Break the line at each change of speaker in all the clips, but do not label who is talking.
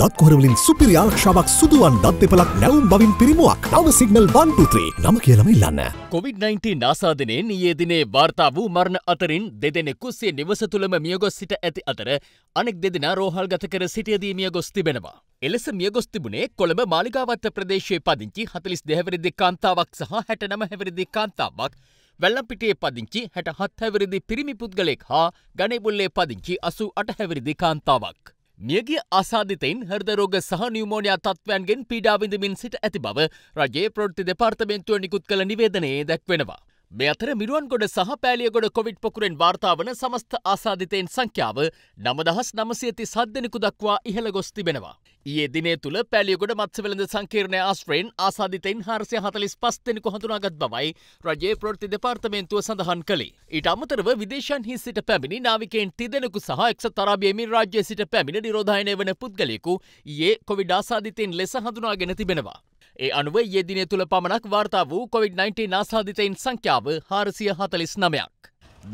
දත්කොරවලින් සුපිරි ආරක්ෂාවක් සුදුවන් දත් දෙපලක් නැවුම් බවින් පිරිමුවක් නව සිගනල් 123 නම කියලම ඉල්ලන්න. COVID-19 ආසාදනයෙන් ඊයේ දිනේ වාර්තා වූ මරණ අතරින් දෙදෙනෙකු සිය නිවස තුළම මියගොස් සිට ඇති අතර අනෙක් දෙදෙනා රෝහල් ගත කර සිටියදී මියගොස් තිබෙනවා. එලෙස මියගොස් තිබුණේ කොළඹ මාලිගාවත්ත ප්‍රදේශයේ පදිංචි 42 හැවිරිදි කාන්තාවක් සහ 69 හැවිරිදි කාන්තාවක් වැල්ලම්පිටියේ පදිංචි 67 හැවිරිදි පිරිමි පුද්ගලෙක් හා ගණේබුල්ලේ පදිංචි 88 හැවිරිදි කාන්තාවක්. මියගිය ආසාධිතයින් හර්දරෝග සහ නිියමෝනයා තත්ත්වයන්ගෙන් පීඩාවිඳමින් සිට ඇති බව රජයේ ප්‍රෘති දෙපාර්තමෙන්තුව නිකුත් කළ නිවේදනයේ දැක්වෙනවා. මේ අතර මිරුවන්ගොඩ සහ පෑලියගොඩ කොවිඩ් පොකුරෙන් වාර්තාාවන සමස්ත ආසාධිතයෙන් සංඛ්‍යාව නමදහස් නමසයති සද්ධනෙකු දක්වා ඉහළ ගොස් තිබෙනවා. ඒ දිනේ තුළ පැලියගොඩ මත්සවලඳ සංකීර්ණය ආස්ත්‍රයෙන් ආසාධිතයෙන් හාරසය හතලිස් පස්තෙනෙකු හඳුනාගත් බවයි රජයේ ප්‍රෘති දෙපාර්තමේන්තුව සඳහන් කළේ. ඉට අමතරව විදේශන් හි සිට පැමිණි නාවිකෙන් තිදෙනෙකු සහ එක්ස තරාබියමි රාජ්‍ය සිට පැමිණ නිරෝධයනය වන පුද්ගලෙකු ඒ කොවිඩ ආසාධිතයෙන් ලෙස හඳුනාගෙන තිබෙනවා. ඒ අනුව යෙදිනය තුළ පමණක් වාර්තා වූ කොවිD-19 නාසාධිතයින් සංඛ්‍යාව හාරසිය හතලිස් නමයක්.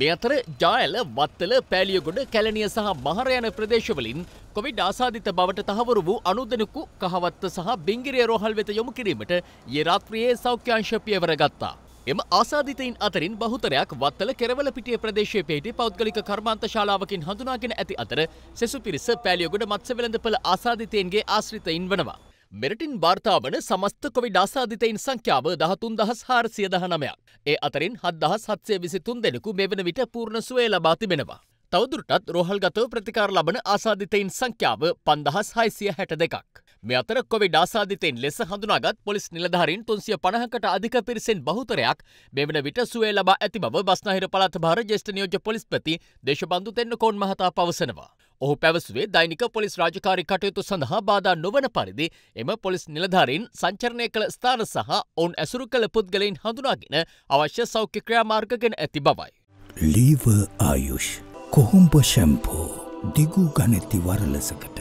දෙයතර ජායල වත්තල පෑලියගොඩ කැලනිය සහ මහරයන ප්‍රදේශවලින් කොවිඩ් ආසාධිත බවට තහවරු වූ අනුදනකු කහවත්ත සහ බිංගිරිය රෝහල් වෙත යොමු කිරීමට යෙරාත්‍රියයේ සෞඛ්‍යංශපියවර ගත්තා. එම ආසාධිතයින් අතරින් බහුතරයක් වත්තල කෙරවල පිටිය ප්‍රදේශය පේටි පෞද්ගලික කර්මාන්ත ශාලාවකින් හඳුනාගෙන ඇති අතර සෙසු පිරිස පෑලියගොඩ මත්සවෙළඳපළ ආසාධිතයන්ගේ ආශ්‍රිතයින් වනවා. මෙරටින් වාර්තාාවන සමස්ත කොවිඩ් අසාධිතයින් සංඛ්‍යාව දහතුන් දහස් හාරසිය දහනමයක්. ඒ අතරින් හත් දහස් හත්සේ විසිතුන් දෙනෙකු මෙ වන විට පූර්ණ සුවය ලබා තිබෙනවා. තවදුරටත් රෝහල්ගතව ප්‍රතිකාර ලබන ආසාධිතයින් සංඛ්‍යාව පන්දහස් හයිසිය හැට දෙකක්. මේ අතර කොවිඩ් ආසාධිතයෙන් ලෙස හඳුනාගත් පොලිස් නිලධාරීන් තුන්සිය පණහකට අධික පිරිසෙන් බහුතරයක් මෙවන විට සුවේ ලබා ඇති බව බස්නාහිර පළාත භාර ජේෂ්ඨ නියෝජ්‍ය පොලිස්පති දේශබන්දු තෙන්නකෝන් මහතා පවසනවා. ඔහු පැවසුවේ දෛනික පොලිස් රාජකාරී කටයුතු සඳහා බාධා නොවන පරිදි එම පොලිස් නිලධාරීන් සංචරණය කළ ස්ථාන සහ ඔවුන් ඇසුරු කළ පුද්ගලයින් හඳුනාගෙන අවශ්‍ය සෞඛ්‍ය ක්‍රියාමාර්ගගෙන ඇති බවයි. ලීව ආයුෂ් කොහොම්ප ශැම්පෝ දිගු ගනැති වරලසකට